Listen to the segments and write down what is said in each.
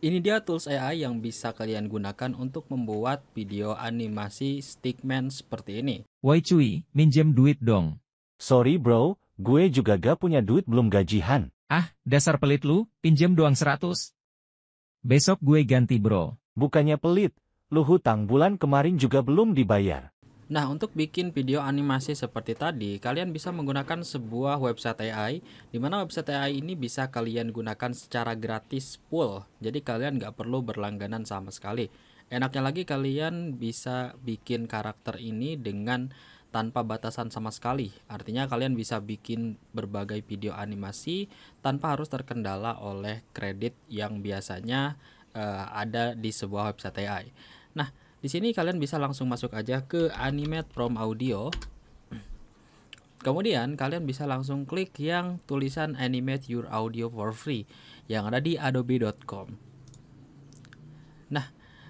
Ini dia tools AI yang bisa kalian gunakan untuk membuat video animasi stickman seperti ini. Woi cuy, minjem duit dong. Sorry bro, gue juga gak punya duit belum gajihan. Ah, dasar pelit lu, pinjem doang 100. Besok gue ganti bro. Bukannya pelit, lu hutang bulan kemarin juga belum dibayar. Nah, untuk bikin video animasi seperti tadi, kalian bisa menggunakan sebuah website AI, di mana website AI ini bisa kalian gunakan secara gratis full. Jadi kalian nggak perlu berlangganan sama sekali. Enaknya lagi kalian bisa bikin karakter ini dengan tanpa batasan sama sekali. Artinya kalian bisa bikin berbagai video animasi tanpa harus terkendala oleh kredit yang biasanya uh, ada di sebuah website AI. Nah, di sini kalian bisa langsung masuk aja ke Animate From Audio. Kemudian kalian bisa langsung klik yang tulisan Animate Your Audio for Free yang ada di adobe.com. Nah,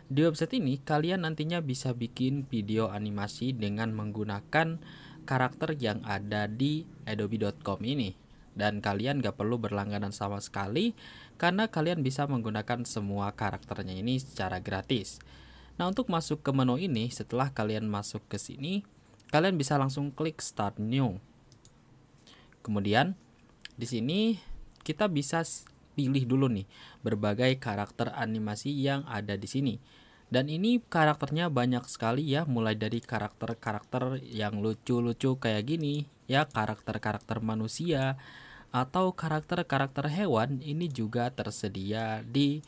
di website ini kalian nantinya bisa bikin video animasi dengan menggunakan karakter yang ada di adobe.com ini dan kalian gak perlu berlangganan sama sekali karena kalian bisa menggunakan semua karakternya ini secara gratis. Nah, untuk masuk ke menu ini, setelah kalian masuk ke sini, kalian bisa langsung klik Start New. Kemudian, di sini kita bisa pilih dulu nih berbagai karakter animasi yang ada di sini. Dan ini karakternya banyak sekali ya, mulai dari karakter-karakter yang lucu-lucu kayak gini, ya karakter-karakter manusia, atau karakter-karakter hewan ini juga tersedia di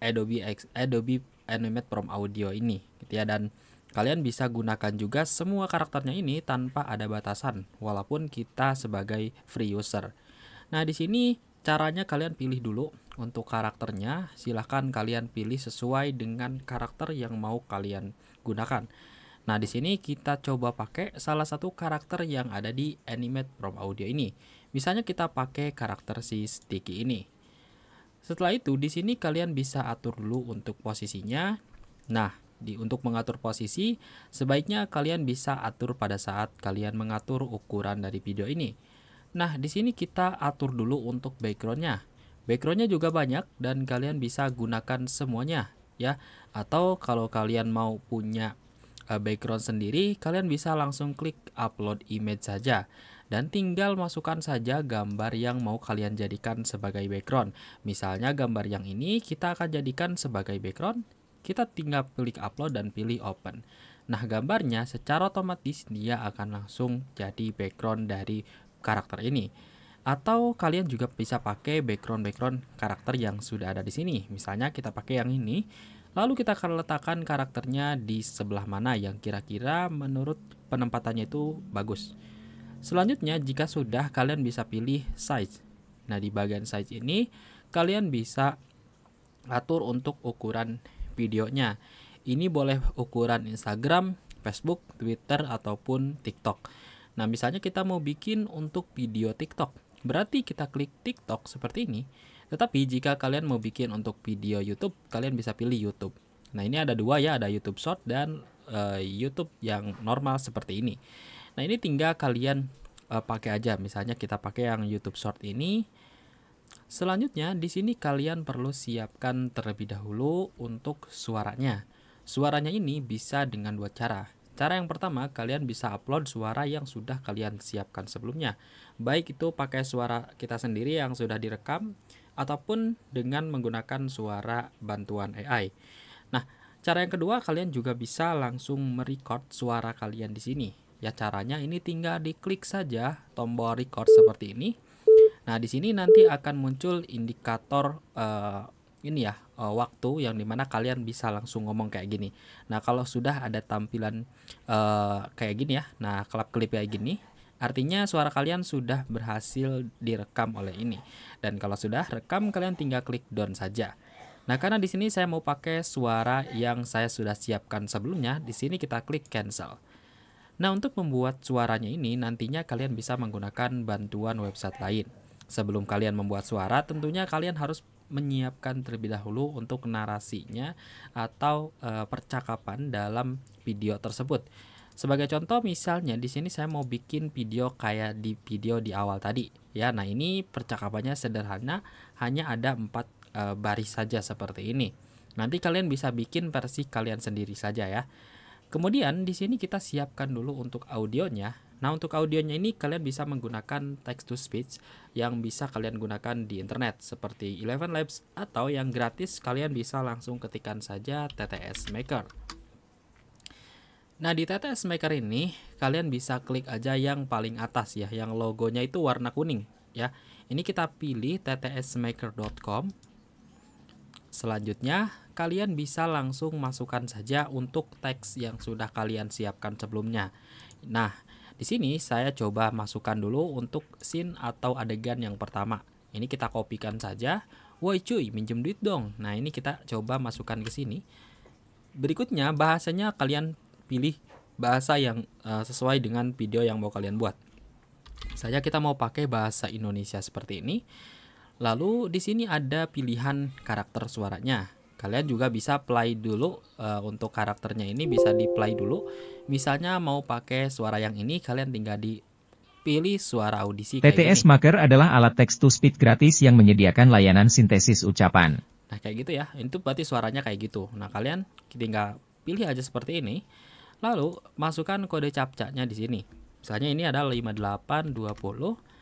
Adobe X, Adobe Animate from Audio ini gitu ya dan kalian bisa gunakan juga semua karakternya ini tanpa ada batasan walaupun kita sebagai free user. Nah, di sini caranya kalian pilih dulu untuk karakternya, silahkan kalian pilih sesuai dengan karakter yang mau kalian gunakan. Nah, di sini kita coba pakai salah satu karakter yang ada di Animate From Audio ini. Misalnya kita pakai karakter si Sticky ini. Setelah itu di sini kalian bisa atur dulu untuk posisinya. Nah, di untuk mengatur posisi, sebaiknya kalian bisa atur pada saat kalian mengatur ukuran dari video ini. Nah, di sini kita atur dulu untuk backgroundnya. Backgroundnya juga banyak dan kalian bisa gunakan semuanya ya. Atau kalau kalian mau punya eh, background sendiri, kalian bisa langsung klik upload image saja dan tinggal masukkan saja gambar yang mau kalian jadikan sebagai background. Misalnya gambar yang ini kita akan jadikan sebagai background, kita tinggal klik upload dan pilih open. Nah gambarnya secara otomatis dia ya akan langsung jadi background dari karakter ini. Atau kalian juga bisa pakai background-background karakter yang sudah ada di sini. Misalnya kita pakai yang ini, lalu kita akan letakkan karakternya di sebelah mana yang kira-kira menurut penempatannya itu bagus. Selanjutnya, jika sudah kalian bisa pilih size. Nah, di bagian size ini kalian bisa atur untuk ukuran videonya. Ini boleh ukuran Instagram, Facebook, Twitter ataupun TikTok. Nah, misalnya kita mau bikin untuk video TikTok. Berarti kita klik TikTok seperti ini. Tetapi jika kalian mau bikin untuk video YouTube, kalian bisa pilih YouTube. Nah, ini ada dua ya, ada YouTube Short dan uh, YouTube yang normal seperti ini. Nah ini tinggal kalian uh, pakai aja. Misalnya kita pakai yang YouTube Short ini. Selanjutnya di sini kalian perlu siapkan terlebih dahulu untuk suaranya. Suaranya ini bisa dengan dua cara. Cara yang pertama, kalian bisa upload suara yang sudah kalian siapkan sebelumnya. Baik itu pakai suara kita sendiri yang sudah direkam ataupun dengan menggunakan suara bantuan AI. Nah, cara yang kedua, kalian juga bisa langsung merecord suara kalian di sini. Ya caranya ini tinggal diklik saja tombol record seperti ini. Nah, di sini nanti akan muncul indikator uh, ini ya, uh, waktu yang dimana kalian bisa langsung ngomong kayak gini. Nah, kalau sudah ada tampilan uh, kayak gini ya, nah klip-klip kayak gini, artinya suara kalian sudah berhasil direkam oleh ini. Dan kalau sudah rekam, kalian tinggal klik down saja. Nah, karena di sini saya mau pakai suara yang saya sudah siapkan sebelumnya, di sini kita klik cancel. Nah, untuk membuat suaranya ini nantinya kalian bisa menggunakan bantuan website lain. Sebelum kalian membuat suara, tentunya kalian harus menyiapkan terlebih dahulu untuk narasinya atau e, percakapan dalam video tersebut. Sebagai contoh misalnya di sini saya mau bikin video kayak di video di awal tadi ya. Nah, ini percakapannya sederhana, hanya ada empat e, baris saja seperti ini. Nanti kalian bisa bikin versi kalian sendiri saja ya. Kemudian di sini kita siapkan dulu untuk audionya. Nah, untuk audionya ini kalian bisa menggunakan text to speech yang bisa kalian gunakan di internet seperti Eleven Labs atau yang gratis kalian bisa langsung ketikkan saja TTS Maker. Nah, di TTS Maker ini kalian bisa klik aja yang paling atas ya, yang logonya itu warna kuning ya. Ini kita pilih ttsmaker.com Selanjutnya, kalian bisa langsung masukkan saja untuk teks yang sudah kalian siapkan sebelumnya. Nah, di sini saya coba masukkan dulu untuk scene atau adegan yang pertama. Ini kita kopikan saja. Woi cuy, minjem duit dong. Nah, ini kita coba masukkan ke sini. Berikutnya, bahasanya kalian pilih bahasa yang uh, sesuai dengan video yang mau kalian buat. Saya kita mau pakai bahasa Indonesia seperti ini Lalu di sini ada pilihan karakter suaranya. Kalian juga bisa play dulu e, untuk karakternya ini bisa di play dulu. Misalnya mau pakai suara yang ini kalian tinggal dipilih suara audisi. TTS Maker adalah alat text to speech gratis yang menyediakan layanan sintesis ucapan. Nah, kayak gitu ya. Itu berarti suaranya kayak gitu. Nah, kalian tinggal pilih aja seperti ini. Lalu masukkan kode captcha-nya di sini. Misalnya ini adalah 5820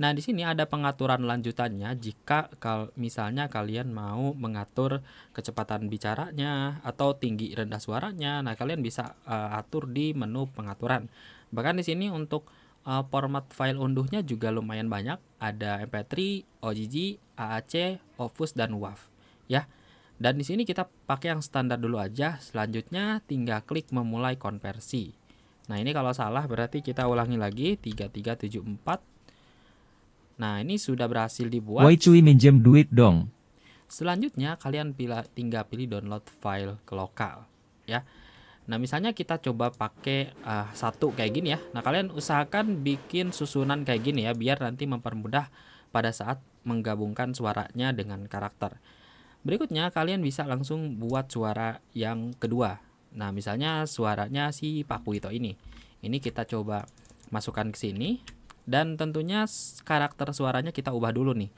Nah, di sini ada pengaturan lanjutannya jika kal misalnya kalian mau mengatur kecepatan bicaranya atau tinggi rendah suaranya. Nah, kalian bisa uh, atur di menu pengaturan. Bahkan di sini untuk uh, format file unduhnya juga lumayan banyak, ada MP3, OGG, AAC, Opus dan WAV, ya. Dan di sini kita pakai yang standar dulu aja. Selanjutnya tinggal klik memulai konversi. Nah, ini kalau salah berarti kita ulangi lagi 3374 Nah, ini sudah berhasil dibuat. Woi cuy minjem duit dong. Selanjutnya kalian pilih tinggal pilih download file ke lokal ya. Nah, misalnya kita coba pakai uh, satu kayak gini ya. Nah, kalian usahakan bikin susunan kayak gini ya biar nanti mempermudah pada saat menggabungkan suaranya dengan karakter. Berikutnya kalian bisa langsung buat suara yang kedua. Nah, misalnya suaranya si Pak Wito ini. Ini kita coba masukkan ke sini dan tentunya karakter suaranya kita ubah dulu nih.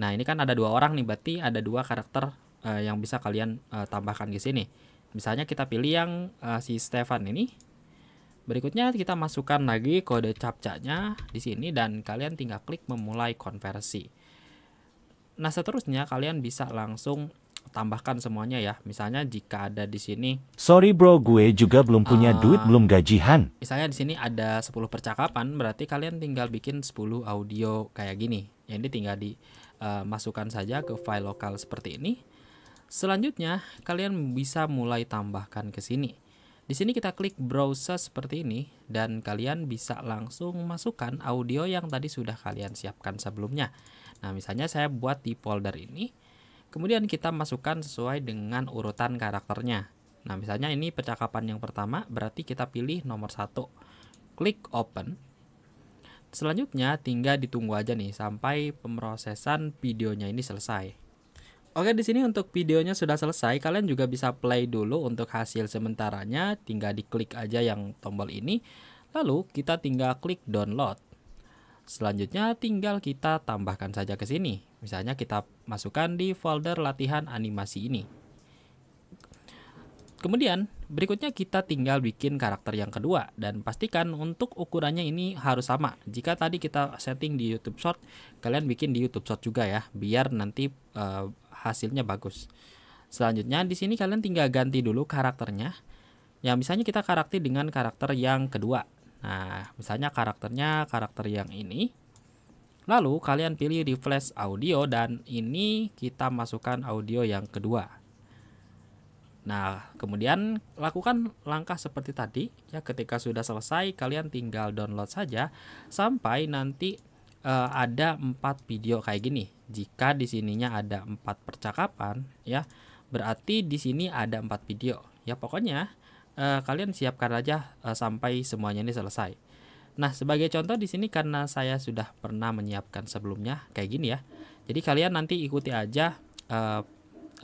Nah, ini kan ada dua orang nih, berarti ada dua karakter uh, yang bisa kalian uh, tambahkan di sini. Misalnya kita pilih yang uh, si Stefan ini. Berikutnya kita masukkan lagi kode captcha-nya di sini dan kalian tinggal klik memulai konversi. Nah, seterusnya kalian bisa langsung tambahkan semuanya ya. Misalnya jika ada di sini. Sorry bro, gue juga belum punya uh, duit, belum gajihan. Misalnya di sini ada 10 percakapan, berarti kalian tinggal bikin 10 audio kayak gini. Jadi tinggal dimasukkan eh, uh, saja ke file lokal seperti ini. Selanjutnya, kalian bisa mulai tambahkan ke sini. Di sini kita klik browser seperti ini dan kalian bisa langsung masukkan audio yang tadi sudah kalian siapkan sebelumnya. Nah, misalnya saya buat di folder ini Kemudian kita masukkan sesuai dengan urutan karakternya. Nah, misalnya ini percakapan yang pertama, berarti kita pilih nomor satu. Klik open. Selanjutnya tinggal ditunggu aja nih sampai pemrosesan videonya ini selesai. Oke, di sini untuk videonya sudah selesai. Kalian juga bisa play dulu untuk hasil sementaranya, tinggal diklik aja yang tombol ini. Lalu kita tinggal klik download. Selanjutnya tinggal kita tambahkan saja ke sini. Misalnya kita masukkan di folder latihan animasi ini. Kemudian berikutnya kita tinggal bikin karakter yang kedua dan pastikan untuk ukurannya ini harus sama. Jika tadi kita setting di YouTube Short, kalian bikin di YouTube Short juga ya, biar nanti uh, hasilnya bagus. Selanjutnya di sini kalian tinggal ganti dulu karakternya. Yang misalnya kita karakter dengan karakter yang kedua Nah, misalnya karakternya karakter yang ini. Lalu kalian pilih refresh audio dan ini kita masukkan audio yang kedua. Nah, kemudian lakukan langkah seperti tadi ya ketika sudah selesai kalian tinggal download saja sampai nanti uh, ada empat video kayak gini. Jika di sininya ada empat percakapan ya, berarti di sini ada empat video. Ya pokoknya uh, kalian siapkan aja uh, sampai semuanya ini selesai. Nah, sebagai contoh di sini karena saya sudah pernah menyiapkan sebelumnya kayak gini ya. Jadi kalian nanti ikuti aja uh,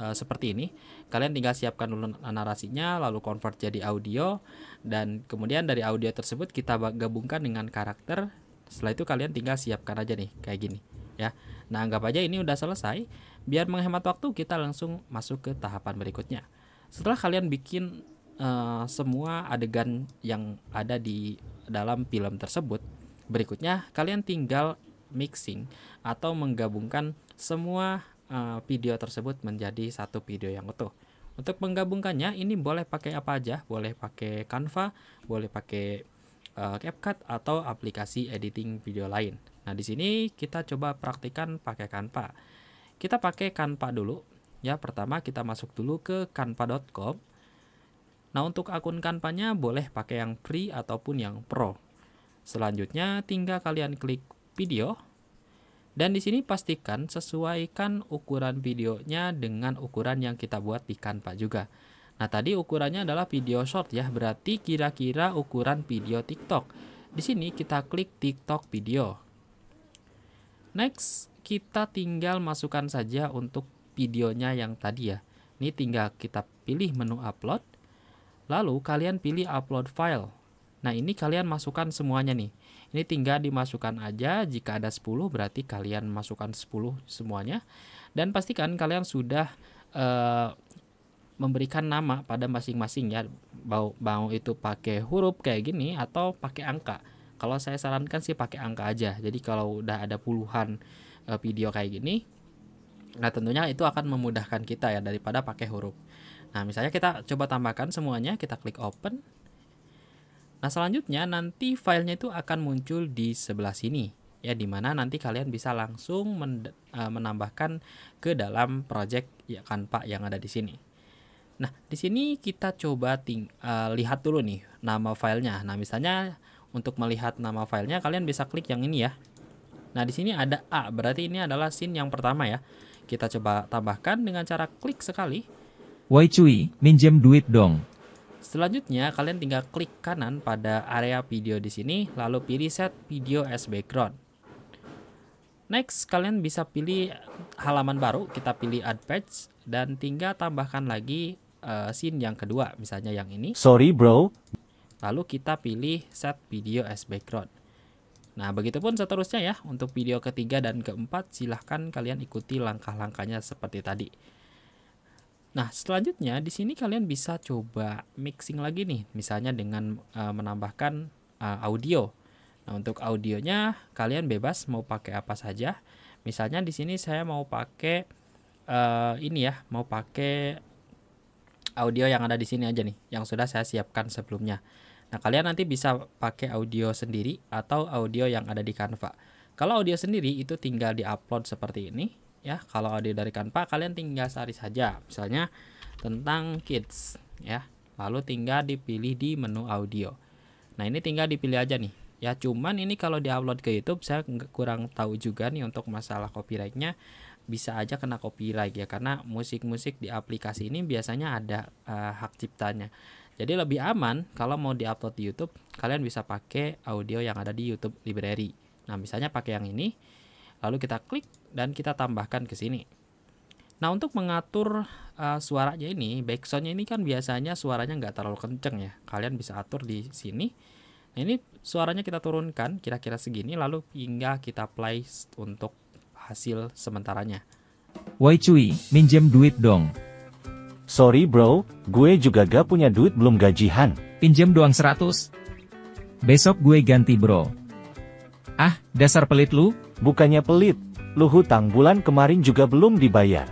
uh, seperti ini. Kalian tinggal siapkan dulu narasinya, lalu convert jadi audio dan kemudian dari audio tersebut kita gabungkan dengan karakter. Setelah itu kalian tinggal siapkan aja nih kayak gini ya. Nah, anggap aja ini udah selesai. Biar menghemat waktu, kita langsung masuk ke tahapan berikutnya. Setelah kalian bikin Eh, semua adegan yang ada di dalam film tersebut. Berikutnya, kalian tinggal mixing atau menggabungkan semua uh, video tersebut menjadi satu video yang utuh. Untuk menggabungkannya, ini boleh pakai apa aja, boleh pakai Canva, boleh pakai uh, CapCut atau aplikasi editing video lain. Nah, di sini kita coba praktikan pakai Canva. Kita pakai Canva dulu. Ya, pertama kita masuk dulu ke canva.com. Nah, untuk akun kampanye boleh pakai yang free ataupun yang pro. Selanjutnya, tinggal kalian klik video. Dan di sini pastikan sesuaikan ukuran videonya dengan ukuran yang kita buat di Canva juga. Nah, tadi ukurannya adalah video short ya, berarti kira-kira ukuran video TikTok. Di sini kita klik TikTok video. Next, kita tinggal masukkan saja untuk videonya yang tadi ya. Ini tinggal kita pilih menu upload Lalu kalian pilih upload file. Nah ini kalian masukkan semuanya nih. Ini tinggal dimasukkan aja, jika ada 10 berarti kalian masukkan 10 semuanya. Dan pastikan kalian sudah uh, memberikan nama pada masing-masing ya. bau mau itu pakai huruf kayak gini atau pakai angka. Kalau saya sarankan sih pakai angka aja. Jadi kalau udah ada puluhan uh, video kayak gini, nah tentunya itu akan memudahkan kita ya daripada pakai huruf. Nah, misalnya kita coba tambahkan semuanya, kita klik open. Nah, selanjutnya nanti filenya itu akan muncul di sebelah sini ya dimana nanti kalian bisa langsung men e, menambahkan ke dalam project ya kan pak yang ada di sini. Nah, di sini kita coba ting uh, lihat dulu nih nama filenya. Nah, misalnya untuk melihat nama filenya kalian bisa klik yang ini ya. Nah, di sini ada A, berarti ini adalah scene yang pertama ya. Kita coba tambahkan dengan cara klik sekali. Woi cuy, minjem duit dong. Selanjutnya, kalian tinggal klik kanan pada area video di sini, lalu pilih set video as background. Next, kalian bisa pilih eh, halaman baru, kita pilih add page, dan tinggal tambahkan lagi uh, scene yang kedua, misalnya yang ini. Sorry bro. Lalu kita pilih set video as background. Nah, begitupun seterusnya ya, untuk video ketiga dan keempat silahkan kalian ikuti langkah-langkahnya seperti tadi. Nah, selanjutnya di sini kalian bisa coba mixing lagi nih, misalnya dengan uh, menambahkan uh, audio. Nah, untuk audionya kalian bebas mau pakai apa saja. Misalnya di sini saya mau pakai uh, ini ya, mau pakai audio yang ada di sini aja nih, yang sudah saya siapkan sebelumnya. Nah, kalian nanti bisa pakai audio sendiri atau audio yang ada di Canva. Kalau audio sendiri itu tinggal di upload seperti ini ya kalau ada dari Canva kalian tinggal cari saja misalnya tentang kids ya lalu tinggal dipilih di menu audio nah ini tinggal dipilih aja nih ya cuman ini kalau di upload ke YouTube saya kurang tahu juga nih untuk masalah copyrightnya bisa aja kena copyright ya karena musik-musik di aplikasi ini biasanya ada uh, hak ciptanya. Jadi lebih aman kalau mau diupload di YouTube, kalian bisa pakai audio yang ada di YouTube library. Nah, misalnya pakai yang ini. Lalu kita klik dan kita tambahkan ke sini. Nah untuk mengatur uh, suaranya ini, backsoundnya ini kan biasanya suaranya nggak terlalu kenceng ya. Kalian bisa atur di sini. Nah ini suaranya kita turunkan kira-kira segini lalu hingga kita play untuk hasil sementaranya. Woi cuy, minjem duit dong. Sorry bro, gue juga gak punya duit belum gajihan. Pinjem doang 100. Besok gue ganti bro. Ah, dasar pelit lu? Bukannya pelit, Lu hutang bulan kemarin juga belum dibayar.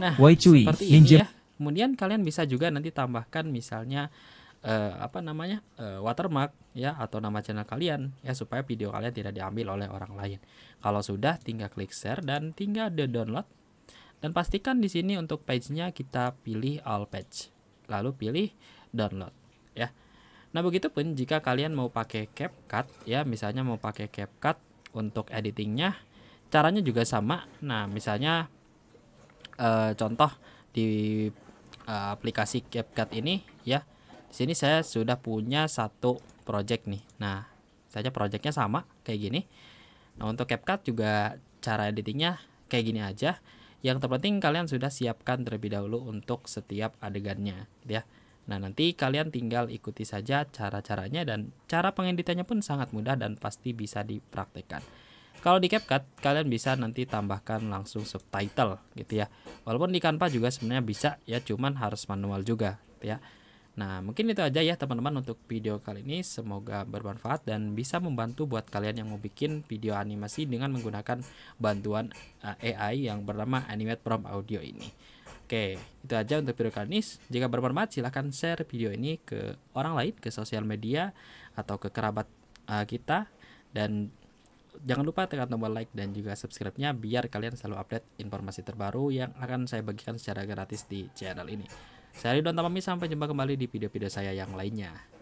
Nah, Wai cuy, seperti ini ya. Kemudian kalian bisa juga nanti tambahkan misalnya uh, apa namanya uh, watermark ya atau nama channel kalian ya supaya video kalian tidak diambil oleh orang lain. Kalau sudah, tinggal klik share dan tinggal di download. Dan pastikan di sini untuk page-nya kita pilih all page, lalu pilih download ya. Nah, begitu pun jika kalian mau pakai CapCut ya, misalnya mau pakai CapCut untuk editingnya caranya juga sama nah misalnya e, contoh di e, aplikasi CapCut ini ya di sini saya sudah punya satu project nih nah saja projectnya sama kayak gini nah untuk CapCut juga cara editingnya kayak gini aja yang terpenting kalian sudah siapkan terlebih dahulu untuk setiap adegannya gitu ya Nah nanti kalian tinggal ikuti saja cara-caranya dan cara pengeditannya pun sangat mudah dan pasti bisa dipraktekkan. Kalau di CapCut kalian bisa nanti tambahkan langsung subtitle gitu ya. Walaupun di Canva juga sebenarnya bisa ya, cuman harus manual juga gitu ya. Nah, mungkin itu aja ya teman-teman untuk video kali ini. Semoga bermanfaat dan bisa membantu buat kalian yang mau bikin video animasi dengan menggunakan bantuan eh, AI yang bernama Animate Prompt Audio ini. Oke, itu aja untuk video kali ini. Jika bermanfaat, silahkan share video ini ke orang lain, ke sosial media, atau ke kerabat eh, kita. Dan jangan lupa tekan tombol like dan juga subscribe-nya biar kalian selalu update informasi terbaru yang akan saya bagikan secara gratis di channel ini. Saya Ridwan Tamami, sampai jumpa kembali di video-video saya yang lainnya.